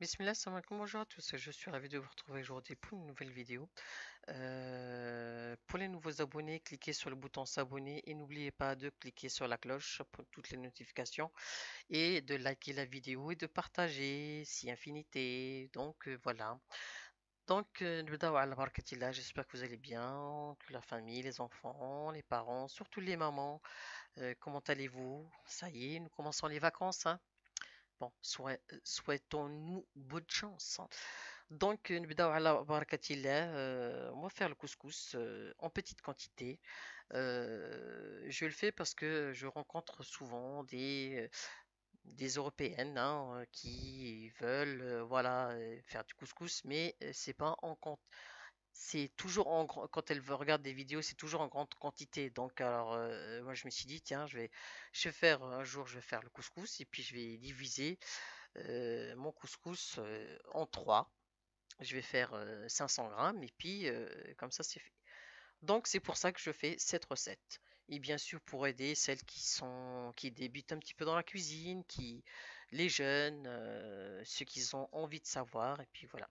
Bismillah, bonjour à tous, je suis ravi de vous retrouver aujourd'hui pour une nouvelle vidéo. Euh, pour les nouveaux abonnés, cliquez sur le bouton s'abonner et n'oubliez pas de cliquer sur la cloche pour toutes les notifications et de liker la vidéo et de partager si infinité. Donc euh, voilà. Donc, euh, j'espère que vous allez bien, que la famille, les enfants, les parents, surtout les mamans. comment allez-vous Ça y est, nous commençons les vacances. Hein Bon, euh, souhaitons-nous bonne chance. Hein. Donc, euh, nous allons euh, on va faire le couscous en petite quantité. je le fais parce que je rencontre souvent des européennes hein, qui veulent voilà faire du couscous mais c'est pas en compte c'est toujours en quand elle regarde des vidéos, c'est toujours en grande quantité. Donc alors euh, moi je me suis dit tiens, je vais je vais faire un jour je vais faire le couscous et puis je vais diviser euh, mon couscous euh, en trois. Je vais faire 500 grammes et puis comme ça c'est fait. Donc c'est pour ça que je fais cette recette. Et bien sûr pour aider celles qui sont qui débutent un petit peu dans la cuisine, qui les jeunes, ceux qui ont envie de savoir et puis voilà.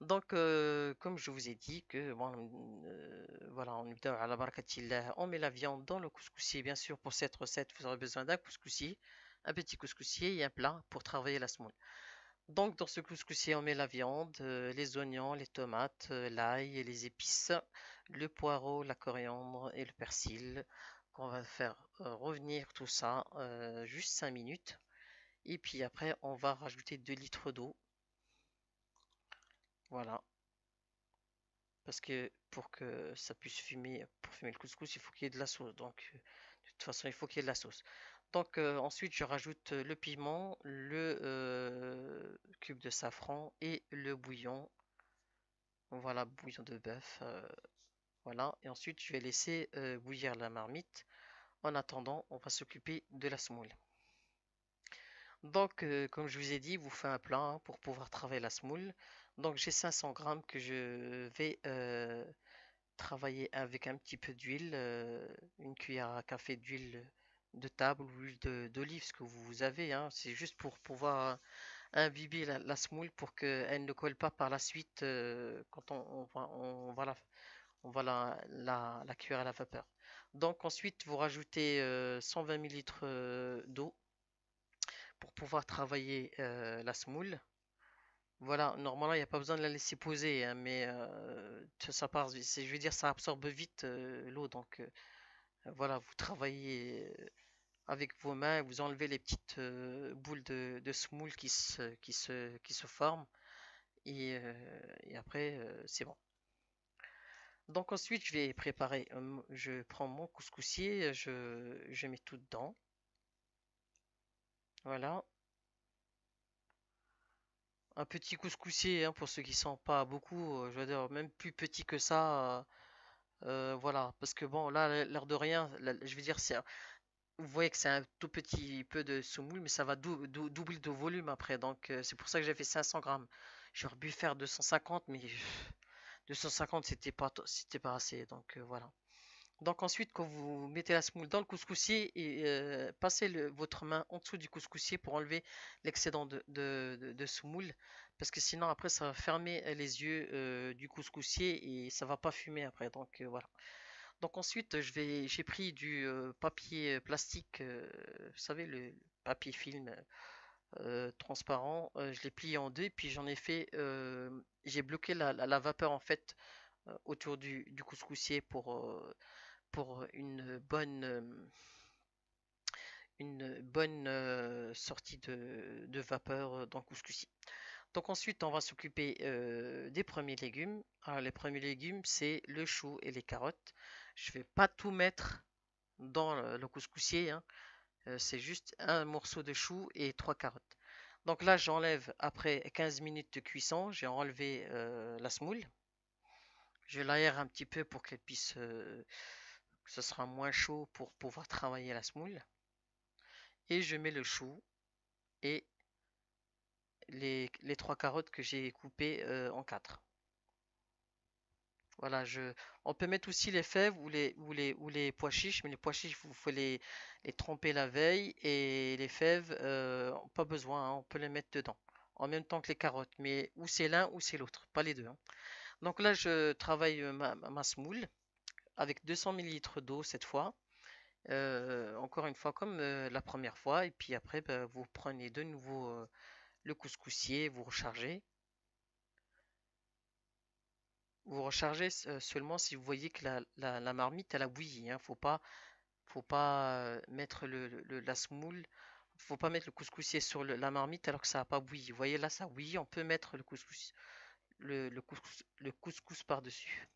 Donc, euh, comme je vous ai dit, que euh, voilà, on à la on met la viande dans le couscoussier. Bien sûr, pour cette recette, vous aurez besoin d'un couscoussier, un petit couscoussier et un plat pour travailler la semoule. Donc, dans ce couscoussier, on met la viande, euh, les oignons, les tomates, l'ail et les épices, le poireau, la coriandre et le persil. Qu'on va faire revenir tout ça juste 5 minutes. Et puis après, on va rajouter 2 litres d'eau voilà. Parce que pour que ça puisse fumer, pour fumer le couscous, il faut qu'il y ait de la sauce. Donc, euh, de toute façon, il faut qu'il y ait de la sauce. Donc, euh, ensuite, je rajoute euh, le piment, le cube de safran et le bouillon. Voilà, bouillon de bœuf. voilà. Et ensuite, je vais laisser bouillir la marmite. En attendant, on va s'occuper de la semoule. Donc, comme je vous ai dit, vous faites un plat pour pouvoir travailler la semoule. Donc j'ai 500 grammes que je vais euh, travailler avec un petit peu d'huile, euh, une cuillère à café d'huile de table ou huile d'olive, ce que vous avez. Hein. C'est juste pour pouvoir imbiber la, la semoule pour qu'elle ne colle pas par la suite euh, quand on, on, va, on, la, cuillère cuire à la vapeur. Donc ensuite vous rajoutez 120 ml d'eau pour pouvoir travailler la semoule. Voilà, normalement, il n'y a pas besoin de la laisser poser, hein, mais euh, ça part, je veux dire, ça absorbe vite euh, l'eau. Donc, euh, voilà, vous travaillez avec vos mains, vous enlevez les petites boules de, de qui se, qui, qui se forment, et, après, c'est bon. Donc, ensuite, je vais préparer, je prends mon couscoussier, je, je mets tout dedans. Voilà, un petit couscoussier hein, pour ceux qui sont pas beaucoup, euh, je veux dire, même plus petit que ça. Euh, euh, voilà, parce que bon, là, l'air de rien, je veux dire, c'est vous voyez que c'est un tout petit peu de soumoule, mais ça va doubler de volume après. Donc, c'est pour ça que j'ai fait 500 grammes. J'aurais pu faire 250, mais 250, c'était pas, c'était pas assez. Donc, voilà. Donc ensuite, quand vous mettez la semoule dans le couscoussier, et, euh, passez votre main en dessous du couscoussier pour enlever l'excédent de, de, semoule, parce que sinon après ça va fermer euh, les yeux euh, du couscoussier et ça va pas fumer après. Donc voilà. Donc ensuite, je vais, j'ai pris du papier plastique, vous savez le papier film transparent. je l'ai plié en deux, et puis j'en ai fait, j'ai bloqué la, vapeur en fait autour du, du couscoussier pour pour une bonne euh, une bonne euh, sortie de, vapeur dans le le Donc ensuite, on va s'occuper euh, des premiers légumes. les premiers légumes, c'est le chou et les carottes. Je ne vais pas tout mettre dans le couscousier hein. c'est juste un morceau de chou et trois carottes. Donc là, j'enlève après 15 minutes de cuisson. J'ai enlevé la semoule. Je l'aère un petit peu pour qu'elle puisse ce sera moins chaud pour pouvoir travailler la semoule. Et je mets le chou et les, trois carottes que j'ai coupées euh, en quatre. Voilà, je... on peut mettre aussi les fèves ou les, ou les, ou les pois chiches, mais les pois chiches, vous faut les, tromper la veille et les fèves, euh, pas besoin, hein, on peut les mettre dedans en même temps que les carottes, mais ou c'est l'un ou c'est l'autre, pas les deux. Hein. Donc là, je travaille euh, ma, ma semoule avec 200 millilitres d'eau cette fois. Euh, encore une fois, comme euh, la première fois. Et puis après, ben, vous prenez de nouveau euh, le couscoussier, vous rechargez. Vous rechargez seulement si vous voyez que la, marmite, elle a bouilli. Il hein. faut pas, faut pas mettre le, la semoule. Faut pas mettre le couscoussier sur la marmite alors que ça n'a pas bouilli. Vous voyez là, ça oui On peut mettre le couscous par-dessus.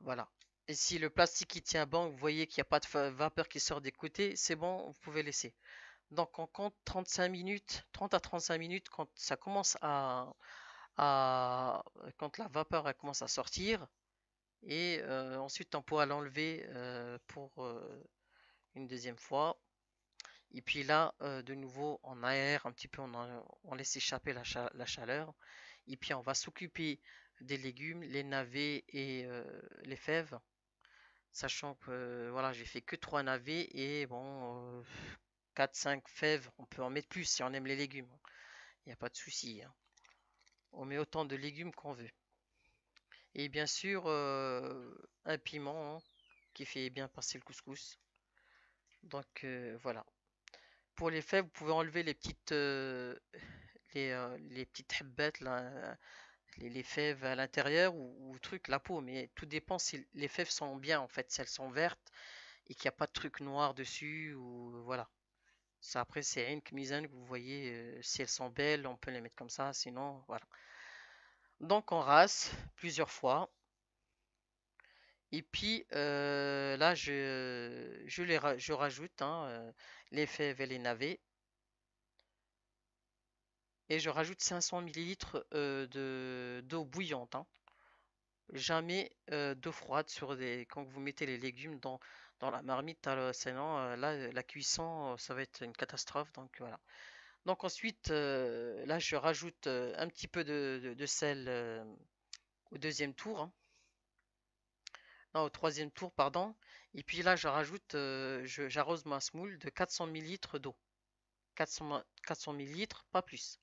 Voilà. Et si le plastique qui tient bon, vous voyez qu'il n'y a pas de vapeur qui sort des côtés, c'est bon, vous pouvez laisser. Donc on compte 35 minutes, 30 à 35 minutes quand ça commence à, à quand la vapeur elle commence à sortir. Et euh, ensuite on pourra l'enlever euh, pour euh, une deuxième fois. Et puis là, de nouveau, on aère un petit peu, on, laisse échapper la, la chaleur. Et puis on va s'occuper des légumes, les navets et euh, les fèves. Sachant que voilà, j'ai fait que trois navets et bon, 4-5 euh, fèves, on peut en mettre plus si on aime les légumes. Hein. Il n'y a pas de souci. Hein. On met autant de légumes qu'on veut. Et bien sûr, euh, un piment hein, qui fait bien passer le couscous. Donc voilà pour les fèves, vous pouvez enlever les petites les, petites bêtes là, les, fèves à l'intérieur ou, truc la peau, mais tout dépend si les fèves sont bien en fait, si elles sont vertes et qu'il n'y a pas de truc noir dessus ou voilà. Ça après c'est une hein, que vous voyez euh, si elles sont belles, on peut les mettre comme ça, sinon voilà. Donc on rase plusieurs fois. Et puis euh, là je, je, les, je rajoute hein, euh, les fèves et les navets et je rajoute 500 millilitres euh, d'eau bouillante. Hein. Jamais euh, d'eau froide sur des quand vous mettez les légumes dans, dans la marmite, alors, sinon hein, euh, là la cuisson euh, ça va être une catastrophe. Donc voilà. Donc ensuite là je rajoute un petit peu de, sel au deuxième tour. Hein. Non, au troisième tour, pardon. Et puis là, je rajoute, j'arrose ma semoule de 400 millilitres d'eau. 400, 400 ml, pas plus.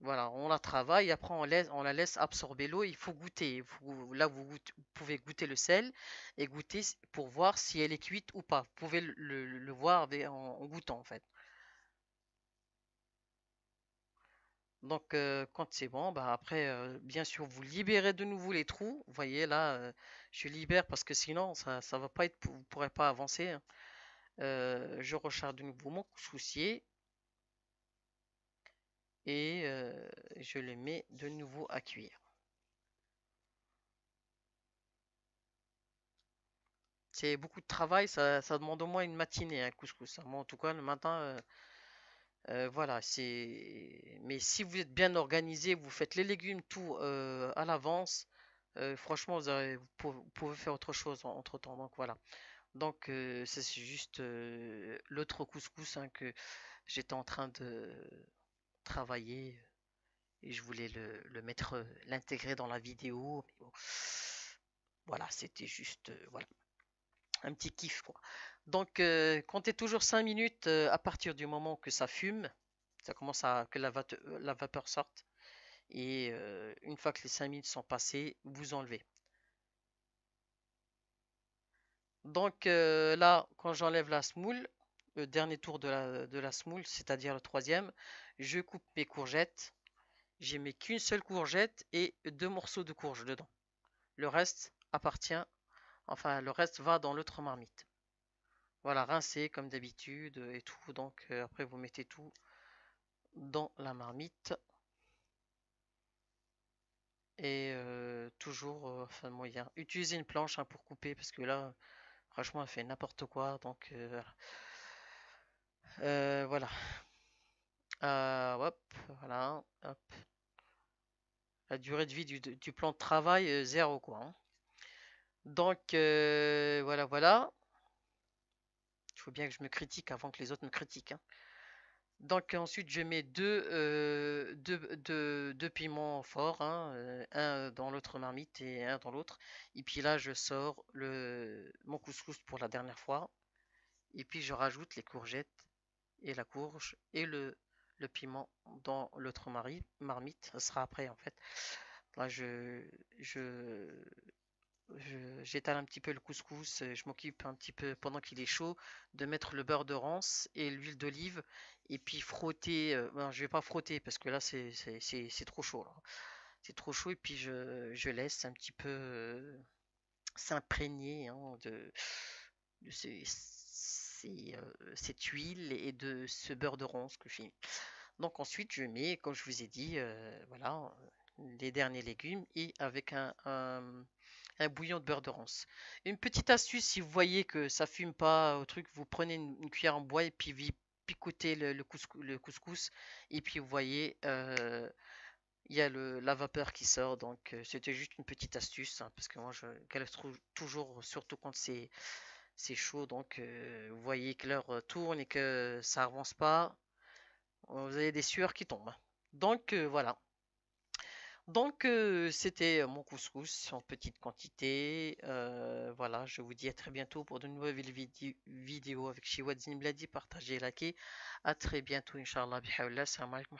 Voilà, on la travaille, après on, laisse, on la laisse absorber l'eau, il faut goûter. là, vous, pouvez goûter le sel et goûter pour voir si elle est cuite ou pas. Vous pouvez le, voir en, goûtant en fait. Donc euh, quand c'est bon, bah après, euh, bien sûr, vous libérez de nouveau les trous. Vous voyez là, euh, je libère parce que sinon, ça ne va pas être, vous ne pourrez pas avancer. Hein. je recharge de nouveau mon soucier et euh, je les mets de nouveau à cuire. C'est beaucoup de travail, ça, demande au moins une matinée, un hein, couscous. Hein. Moi, en tout cas, le matin, euh, euh, voilà, c'est. Mais si vous êtes bien organisé, vous faites les légumes tout à l'avance, franchement, vous, avez, vous, pouvez, faire autre chose entre temps. Donc voilà. Donc c'est juste l'autre couscous hein, que j'étais en train de, travailler euh, et je voulais le, mettre, euh, l'intégrer dans la vidéo. voilà, c'était juste euh, voilà, un petit kiff. Quoi. Donc, comptez toujours cinq minutes à partir du moment que ça fume, ça commence à que la, la vapeur sorte. Et une fois que les cinq minutes sont passées, vous enlevez. Donc là, quand j'enlève la smoule, dernier tour de la, de la semoule, c'est-à-dire le troisième, je coupe mes courgettes. J'ai mis qu'une seule courgette et deux morceaux de courge dedans. Le reste appartient, enfin le reste va dans l'autre marmite. Voilà, rincé comme d'habitude et tout. Donc euh, après vous mettez tout dans la marmite. Et euh, toujours, euh, enfin moyen, Utiliser une planche hein, pour couper parce que là, franchement, elle fait n'importe quoi. Donc euh, euh, voilà. hop, voilà, La durée de vie du, plan de travail, euh, zéro quoi. Hein. Donc, voilà, voilà. Il faut bien que je me critique avant que les autres me critiquent. Hein. Donc ensuite je mets deux, deux, piments forts, hein, un dans l'autre marmite et un dans l'autre. Et puis là je sors le, mon couscous pour la dernière fois. Et puis je rajoute les courgettes et la courge et le, le piment dans l'autre marmite. sera après en fait. Là, je, je, j'étale un petit peu le couscous, je m'occupe un petit peu pendant qu'il est chaud de mettre le beurre de rance et l'huile d'olive et puis frotter. Euh, ben, je vais pas frotter parce que là c'est, c'est, trop chaud. C'est trop chaud et puis je, laisse un petit peu euh, s'imprégner hein, de, de ces, euh, cette huile et de ce beurre de ronce que j'ai Donc ensuite, je mets, comme je vous ai dit, euh, voilà, les derniers légumes et avec un, bouillon de beurre de ronce. Une petite astuce, si vous voyez que ça fume pas au truc, vous prenez une, cuillère en bois et puis vous picotez le, couscous, le couscous, et puis vous voyez, euh, il y a la vapeur qui sort. Donc c'était juste une petite astuce hein, parce que moi je trouve toujours, surtout quand c'est c'est chaud. Donc, euh, vous voyez que l'heure euh, tourne et que ça avance pas. Euh, vous avez des sueurs qui tombent. Donc, voilà. Donc, c'était mon couscous en petite quantité. voilà, je vous dis à très bientôt pour de nouvelles vidéos avec Shiwad Zimbladi. Partagez, likez. À très bientôt, Inch'Allah. Bihawla. Salam alaikum